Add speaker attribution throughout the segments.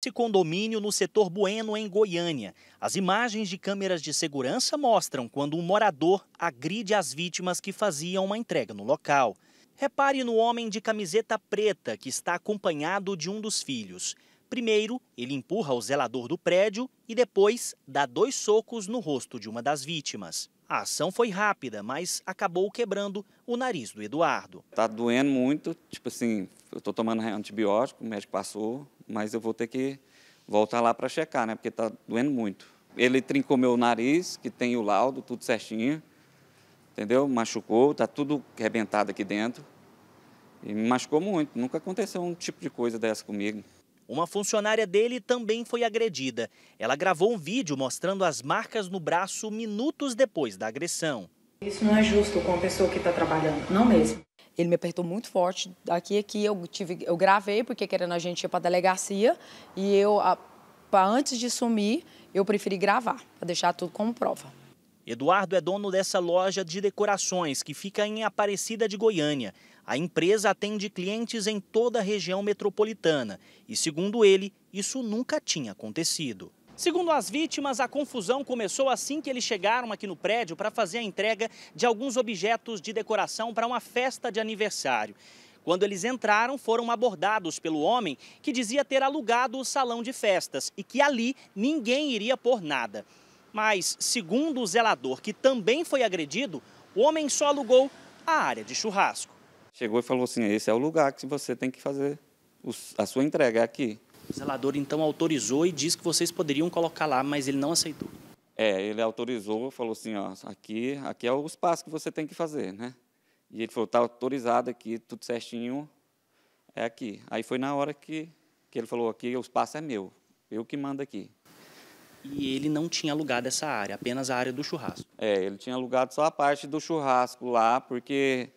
Speaker 1: Esse condomínio no setor Bueno, em Goiânia. As imagens de câmeras de segurança mostram quando um morador agride as vítimas que faziam uma entrega no local. Repare no homem de camiseta preta que está acompanhado de um dos filhos. Primeiro, ele empurra o zelador do prédio e depois dá dois socos no rosto de uma das vítimas. A ação foi rápida, mas acabou quebrando o nariz do Eduardo.
Speaker 2: Tá doendo muito, tipo assim, eu tô tomando antibiótico, o médico passou, mas eu vou ter que voltar lá para checar, né? Porque tá doendo muito. Ele trincou meu nariz, que tem o laudo, tudo certinho, entendeu? Machucou, tá tudo arrebentado aqui dentro. E me machucou muito, nunca aconteceu um tipo de coisa dessa comigo. Uma funcionária
Speaker 1: dele também foi agredida. Ela gravou um vídeo mostrando as marcas no braço minutos depois da agressão. Isso não é justo com a pessoa que está trabalhando, não mesmo. Ele me apertou muito forte aqui aqui. É eu tive, eu gravei porque querendo a gente ia para delegacia e eu, a, pra, antes de sumir, eu preferi gravar para deixar tudo como prova. Eduardo é dono dessa loja de decorações que fica em Aparecida de Goiânia. A empresa atende clientes em toda a região metropolitana e, segundo ele, isso nunca tinha acontecido. Segundo as vítimas, a confusão começou assim que eles chegaram aqui no prédio para fazer a entrega de alguns objetos de decoração para uma festa de aniversário. Quando eles entraram, foram abordados pelo homem que dizia ter alugado o salão de festas e que ali ninguém iria por nada. Mas, segundo o zelador,
Speaker 2: que também foi agredido, o homem só alugou a área de churrasco. Chegou e falou assim: esse é o lugar que você tem que fazer a sua entrega, é aqui. O zelador então autorizou e disse que vocês poderiam colocar lá, mas ele não aceitou. É, ele autorizou, falou assim: ó, aqui, aqui é o espaço que você tem que fazer, né? E ele falou: tá autorizado aqui, tudo certinho, é aqui. Aí foi na hora que, que ele falou: aqui o espaço é meu, eu que mando aqui. E ele não tinha alugado essa área, apenas a área do churrasco. É, ele tinha alugado só a parte do churrasco lá, porque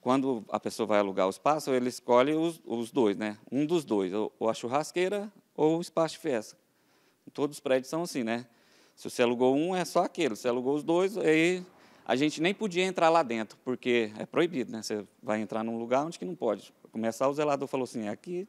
Speaker 2: quando a pessoa vai alugar o espaço, ele escolhe os, os dois, né? Um dos dois, ou a churrasqueira ou o espaço de festa. Todos os prédios são assim, né? Se você alugou um, é só aquele. Se alugou os dois, aí a gente nem podia entrar lá dentro, porque é proibido, né? Você vai entrar num lugar onde que não pode. Começar o zelador falou assim, é aqui